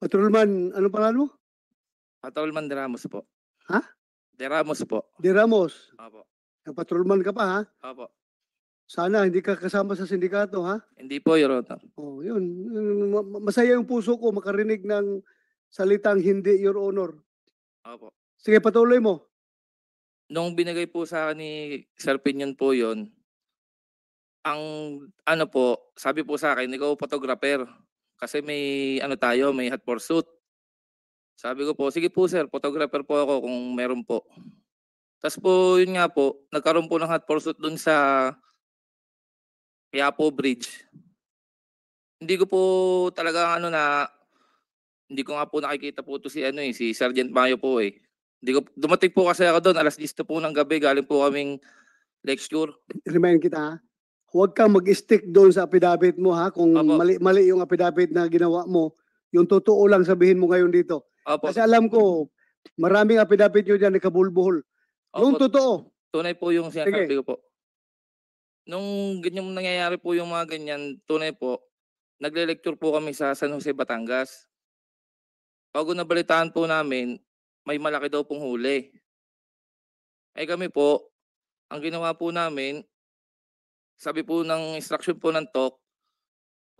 Patrolman, ano pangalan mo? Patrolman De Ramos po. Ha? De Ramos po. De Ramos. Opo. Ang patrolman ka pa ha? Opo. Sana hindi ka kasama sa sindikato ha? Hindi po, Your Oh, yun. Masaya yung puso ko makarinig ng salitang hindi, Your Honor. Opo. Sige, patuloy mo. Nung binigay po sa akin ni Sir Pinion po yon ang ano po, sabi po sa akin, ikaw photographer. Kasi may ano tayo, may hot pursuit. Sabi ko po, sige po sir, photographer po ako kung meron po. Tapos po, yun nga po, nagkaroon po ng hot pursuit dun sa Quiapo Bridge. Hindi ko po talaga ano na, hindi ko nga po nakikita po ito si ano eh, si Sergeant Mayo po eh. Hindi ko, dumating po kasi ako doon, alas 10 po ng gabi, galing po kaming lecture. Remind kita ha, huwag kang mag-stick doon sa apidabit mo ha. Kung mali, mali yung apidabit na ginawa mo, yung totoo lang sabihin mo ngayon dito. Apo. Kasi alam ko, maraming apidabit nyo dyan, ikabulbuhol. Yung Opo. totoo. Tunay po yung sinasabi ko po. Nung ganyan nangyayari po yung mga ganyan, tunay po, nagle-lecture po kami sa San Jose, Batangas. Bago nabalitaan po namin, may malaki daw pong huli. Ay eh, kami po, ang ginawa po namin, sabi po ng instruction po ng TOC,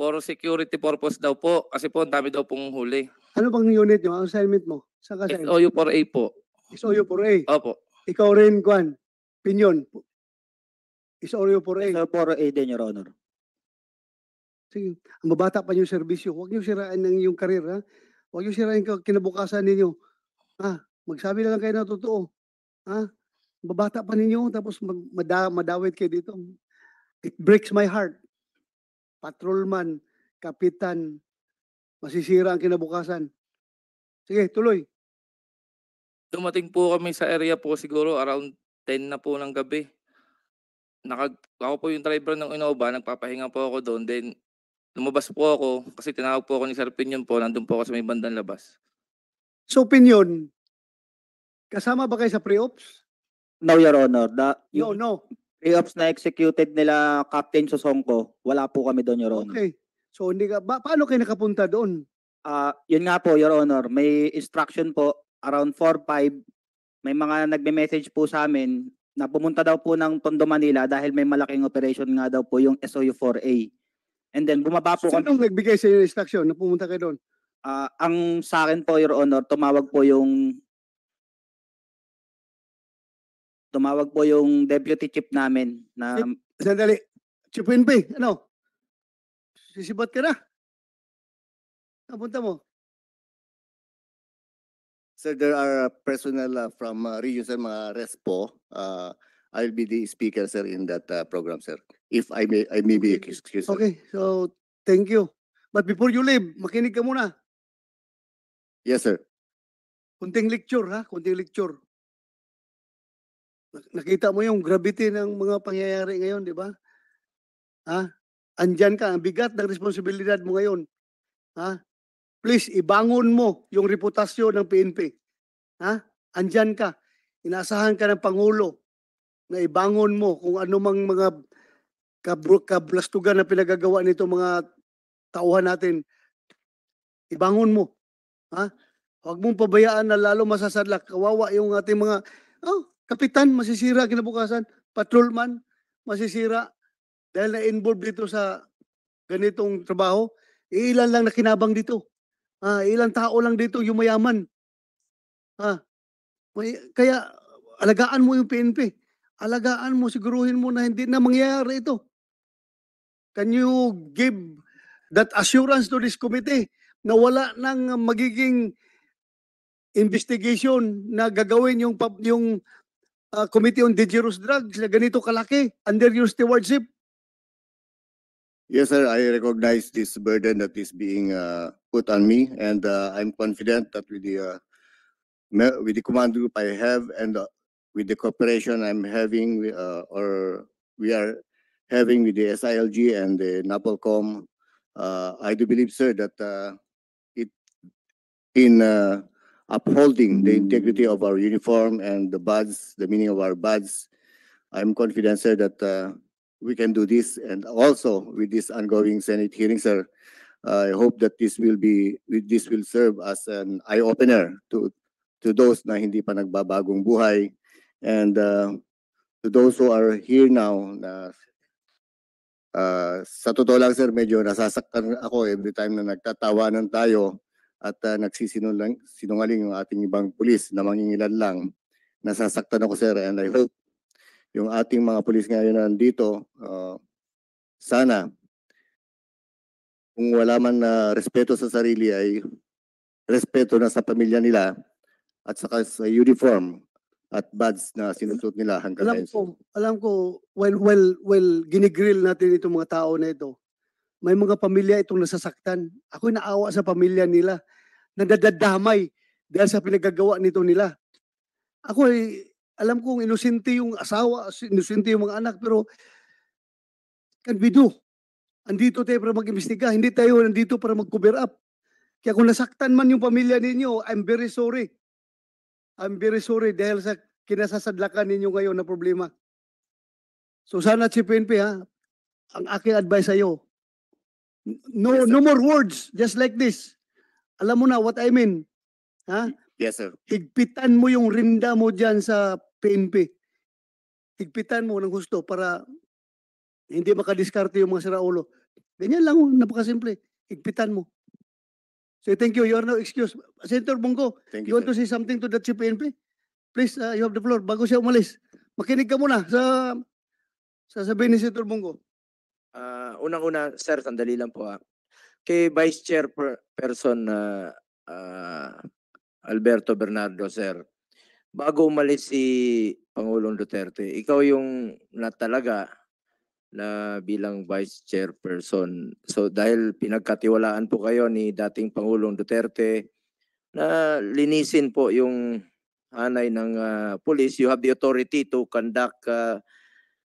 for security purpose daw po, kasi po ang dami daw pong huli. Ano bang unit nyo? Ang assignment mo? Sa SOU4A po. SOU4A? Opo. Ikaw rin, Kwan, Pinyon. SOU4A? SOU4A din, Your Honor. Sige, ang mabata pa yung serbisyo. Huwag niyo sirain ng yung karir, ha? Huwag niyo sirain kinabukasan ninyo. Ha? Magsabi na lang kayo na totoo. Ha? Babata pa ninyo, tapos mag- mada- madawit kayo dito. It breaks my heart. Patrolman, kapitan, masisira ang kinabukasan. Sige, tuloy. Dumating po kami sa area po siguro around 10 na po ng gabi. Nakag ako po yung driver ng Innova, nagpapahinga po ako doon. Then lumabas po ako kasi tinawag po ako ni Sir Pinyon po, nandun po ako sa may bandang labas. So Pinyon, kasama ba kayo sa pre-ops? No, Your Honor. The, No, no. Playoffs na executed nila Captain Sosongko. Wala po kami doon, Your Honor. Okay. So hindi ka ba, paano kayo nakapunta doon? Ah, yun nga po, Your Honor. May instruction po around 4-5 may mga nagme-message po sa amin na pumunta daw po ng Tondo Manila dahil may malaking operation nga daw po yung SOU4A. And then bumaba po So, kami. anong nagbigay sa inyo ng instruction na pumunta kayo doon? Ah, ang sa akin po, Your Honor, tumawag po yung tumawag po yung deputy chief namin na Sandali. Chief Winby, eh? ano? Sisibat ka na. Napunta mo. Sir, there are uh, personnel uh, from uh, Reuse and mga Respo. Uh, I'll be the speaker, sir, in that uh, program, sir. If I may, I may be excused. Sir. Okay, so thank you. But before you leave, makinig ka muna. Yes, sir. Kunting lecture, ha? Kunting lecture. Nakita mo yung gravity ng mga pangyayari ngayon, di ba? Ha? Andyan ka, ang bigat ng responsibilidad mo ngayon. Ha? Please, ibangon mo yung reputasyon ng PNP. Ha? Andyan ka. Inaasahan ka ng Pangulo na ibangon mo kung anumang mga kablastugan na pinagagawa nito mga tauhan natin. Ibangon mo. Ha? Huwag mong pabayaan na lalo masasadlak. Kawawa yung ating mga, oh, Kapitan, masisira kinabukasan. Patrolman, masisira. Dahil na-involve dito sa ganitong trabaho, ilan lang nakinabang dito. Ah, ilang tao lang dito yumayaman. Ah, may, kaya alagaan mo yung PNP. Alagaan mo, siguruhin mo na hindi na mangyayari ito. Can you give that assurance to this committee na wala nang magiging investigation na gagawin yung yung uh, Committee on Dangerous Drugs na ganito kalaki under your stewardship? Yes, sir. I recognize this burden that is being uh, put on me, and uh, I'm confident that with the uh, with the command group I have and uh, with the cooperation I'm having, uh, or we are having with the SILG and the NAPOLCOM, uh, I do believe, sir, that uh, it in uh, upholding the integrity of our uniform and the buds, the meaning of our buds. I'm confident, sir, that uh, we can do this. And also with this ongoing Senate hearing, sir, I hope that this will be this will serve as an eye opener to to those na hindi pa nagbabagong buhay and uh, to those who are here now na uh, sa totoo lang sir medyo nasasaktan ako every time na nagtatawanan tayo at uh, nagsisinungaling sinungaling yung ating ibang pulis na mangingilan lang. Nasasaktan ako sir and I hope yung ating mga pulis ngayon na nandito, uh, sana kung wala man na uh, respeto sa sarili ay respeto na sa pamilya nila at saka sa uniform at badge na sinusuot nila hanggang alam ngayon. Ko, alam ko, while, well, well, while well, ginigril natin itong mga tao na ito, may mga pamilya itong nasasaktan. Ako naawa sa pamilya nila. Nadadadamay dahil sa pinagagawa nito nila. Ako ay alam kong inusinti yung asawa, inusinti yung mga anak, pero can we do? Andito tayo para mag-imbestiga. Hindi tayo nandito para mag-cover up. Kaya kung nasaktan man yung pamilya ninyo, I'm very sorry. I'm very sorry dahil sa kinasasadlakan ninyo ngayon na problema. So sana si PNP ha, ang aking advice sa iyo, No, yes, no more words, just like this. Alam mo na what I mean. Ha? Yes, sir. Higpitan mo yung rinda mo dyan sa PNP. Higpitan mo ng gusto para hindi makadiskarte yung mga siraulo. Ganyan lang, napakasimple. Higpitan mo. So thank you. You are no excuse. Senator Bongo, thank you, you want sir. to say something to the Chief PNP? Please, uh, you have the floor. Bago siya umalis, makinig ka muna sa sasabihin ni Senator Bongo. Uh, unang-una, sir, sandali lang po. Ha. Ah. Kay Vice Chairperson uh, uh, Alberto Bernardo, sir, bago umalis si Pangulong Duterte, ikaw yung natalaga na bilang Vice Chairperson. So dahil pinagkatiwalaan po kayo ni dating Pangulong Duterte na linisin po yung hanay ng uh, police, you have the authority to conduct uh,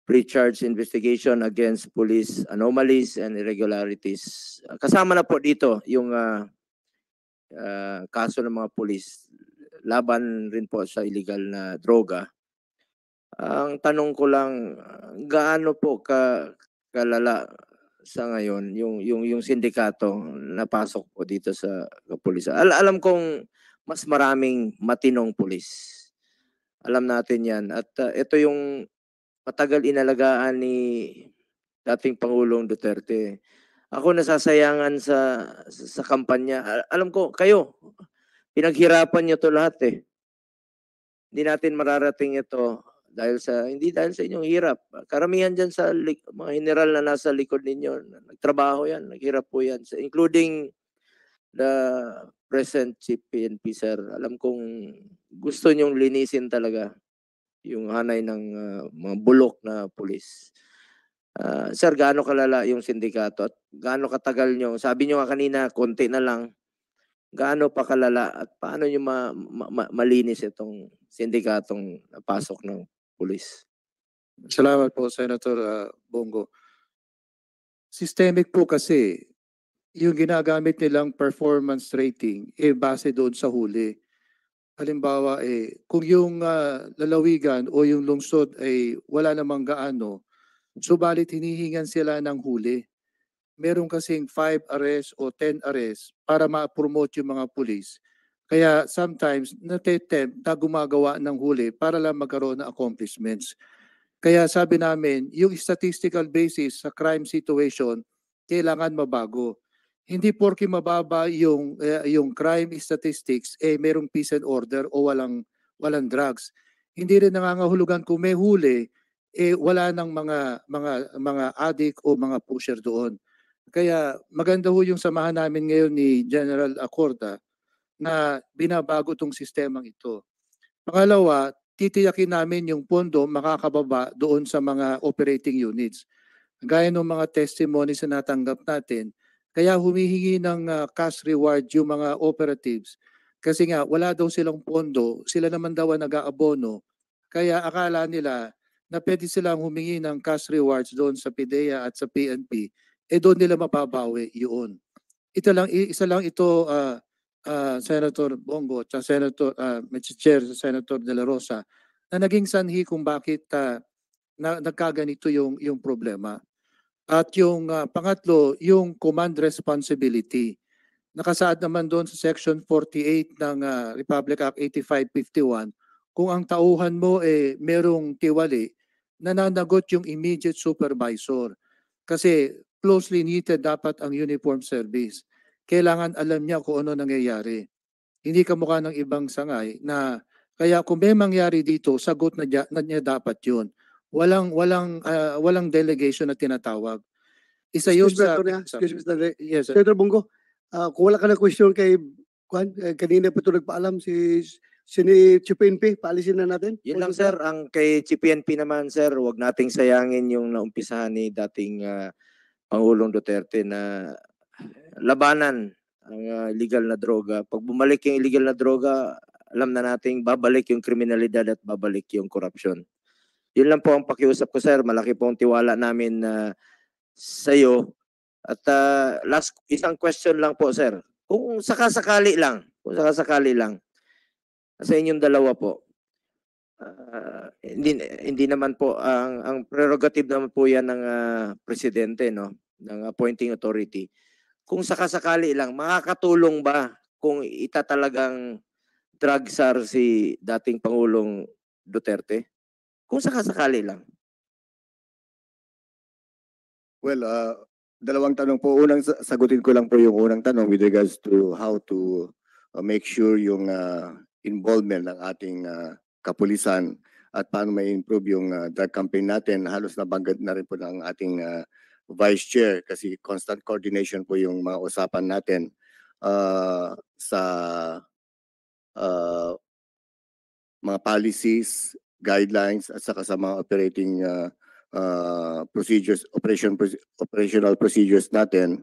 pre-charge investigation against police anomalies and irregularities. Kasama na po dito yung uh, uh, kaso ng mga police laban rin po sa illegal na droga. Ang tanong ko lang gaano po ka kalala sa ngayon yung yung yung sindikato napasok po dito sa kapulisan. Al alam kong mas maraming matinong pulis. Alam natin 'yan at uh, ito yung matagal inalagaan ni dating Pangulong Duterte. Ako nasasayangan sa sa kampanya. Alam ko, kayo, pinaghirapan niyo to lahat eh. Hindi natin mararating ito dahil sa hindi dahil sa inyong hirap. Karamihan diyan sa mga general na nasa likod ninyo, nagtrabaho 'yan, naghirap po 'yan, including the present chief PNP sir. Alam kong gusto niyong linisin talaga yung hanay ng uh, mga bulok na pulis. Uh, sir, gaano kalala yung sindikato at gaano katagal nyo? Sabi nyo nga kanina, konti na lang. Gaano pa kalala at paano nyo ma- ma- malinis itong sindikatong pasok ng pulis? Salamat po, Senator uh, Bongo. Systemic po kasi yung ginagamit nilang performance rating eh base doon sa huli halimbawa eh kung yung ah, lalawigan o yung lungsod ay wala namang gaano subalit hinihingan sila ng huli meron kasing 5 arrests o 10 arrests para ma-promote yung mga pulis kaya sometimes natetempt na gumagawa ng huli para lang magkaroon ng accomplishments. Kaya sabi namin, yung statistical basis sa crime situation kailangan mabago. Hindi porke mababa yung eh, yung crime statistics eh merong peace and order o walang walang drugs. Hindi rin nangangahulugan kung may huli eh wala nang mga mga mga addict o mga pusher doon. Kaya maganda ho yung samahan namin ngayon ni General Acorda na binabago tong sistemang ito. Pangalawa, titiyakin namin yung pondo makakababa doon sa mga operating units. Gaya ng mga testimonies na natanggap natin, kaya humihingi ng uh, cash reward yung mga operatives kasi nga wala daw silang pondo, sila naman daw ang nag-aabono. Kaya akala nila na pwede silang humingi ng cash rewards doon sa PDEA at sa PNP, eh doon nila mapabawi yun. Ito lang, isa lang ito, uh, uh, Senator Bongo at Senator, uh, Senator De La Rosa, na naging sanhi kung bakit uh, na, nagkaganito yung, yung problema. At yung uh, pangatlo, yung command responsibility. Nakasaad naman doon sa Section 48 ng uh, Republic Act 8551, kung ang tauhan mo eh merong tiwali, nananagot yung immediate supervisor. Kasi closely knitted dapat ang uniform service. Kailangan alam niya kung ano nangyayari. Hindi kamukha ng ibang sangay na kaya kung may mangyari dito, sagot na niya, na niya dapat yun walang walang uh, walang delegation na tinatawag. Isa yun sa... Excuse me, Mr. Yes, sir. Senator Bungo, uh, kung wala ka na question kay Kwan, eh, kanina pa ito nagpaalam si Sini CPNP, paalisin na natin. Yan lang sir, ang kay CPNP naman sir, wag nating sayangin yung naumpisahan ni dating uh, Pangulong Duterte na labanan ang uh, illegal na droga. Pag bumalik yung illegal na droga, alam na nating babalik yung kriminalidad at babalik yung korupsyon. Yun lang po ang pakiusap ko, sir. Malaki po ang tiwala namin uh, sa iyo. At uh, last, isang question lang po, sir. Kung sakasakali lang, kung sakasakali lang, sa inyong dalawa po, uh, hindi, hindi naman po, ang, ang prerogative naman po yan ng uh, presidente, no? ng appointing authority. Kung sakasakali lang, makakatulong ba kung itatalagang drug czar si dating Pangulong Duterte? Kung sakasakali lang. Well, uh, dalawang tanong po. Unang sagutin ko lang po yung unang tanong with regards to how to uh, make sure yung uh, involvement ng ating uh, kapulisan at paano may improve yung uh, drug campaign natin. Halos nabanggat na rin po ng ating uh, vice chair kasi constant coordination po yung mga usapan natin uh, sa uh, mga policies guidelines at saka sa mga operating uh, uh, procedures, operation, operational procedures natin.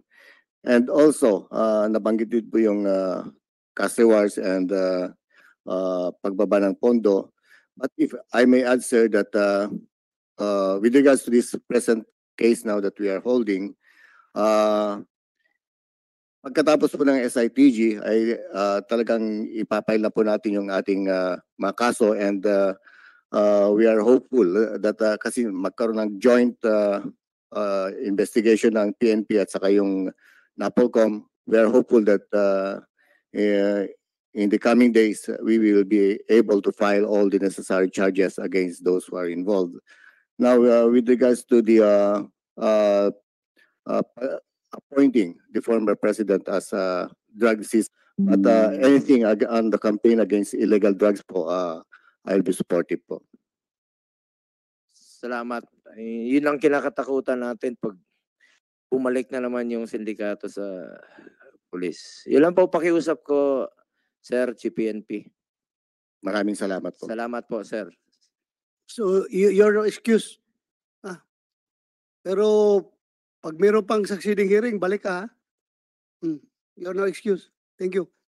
And also, uh, nabanggit din po yung uh, castewars and uh, uh, pagbaba ng pondo. But if I may add, sir, that uh, uh, with regards to this present case now that we are holding, uh, pagkatapos po ng SITG ay uh, talagang na po natin yung ating uh, mga kaso and uh, uh, we are hopeful uh, that uh, kasi magkaroon ng joint uh, uh, investigation ng PNP at saka yung NAPOLCOM. We are hopeful that uh, uh, in the coming days, we will be able to file all the necessary charges against those who are involved. Now, uh, with regards to the uh, uh, uh, appointing the former president as a drug disease, but uh, mm. anything on the campaign against illegal drugs po, uh, I'll be supportive po. Salamat. Eh, yun ang kinakatakutan natin pag bumalik na naman yung sindikato sa pulis. Yun lang po pakiusap ko, Sir GPNP. Maraming salamat po. Salamat po, Sir. So, y- your excuse. Ah. Pero pag mayroon pang succeeding hearing, balik ka. ha? Mm. You're no excuse. Thank you.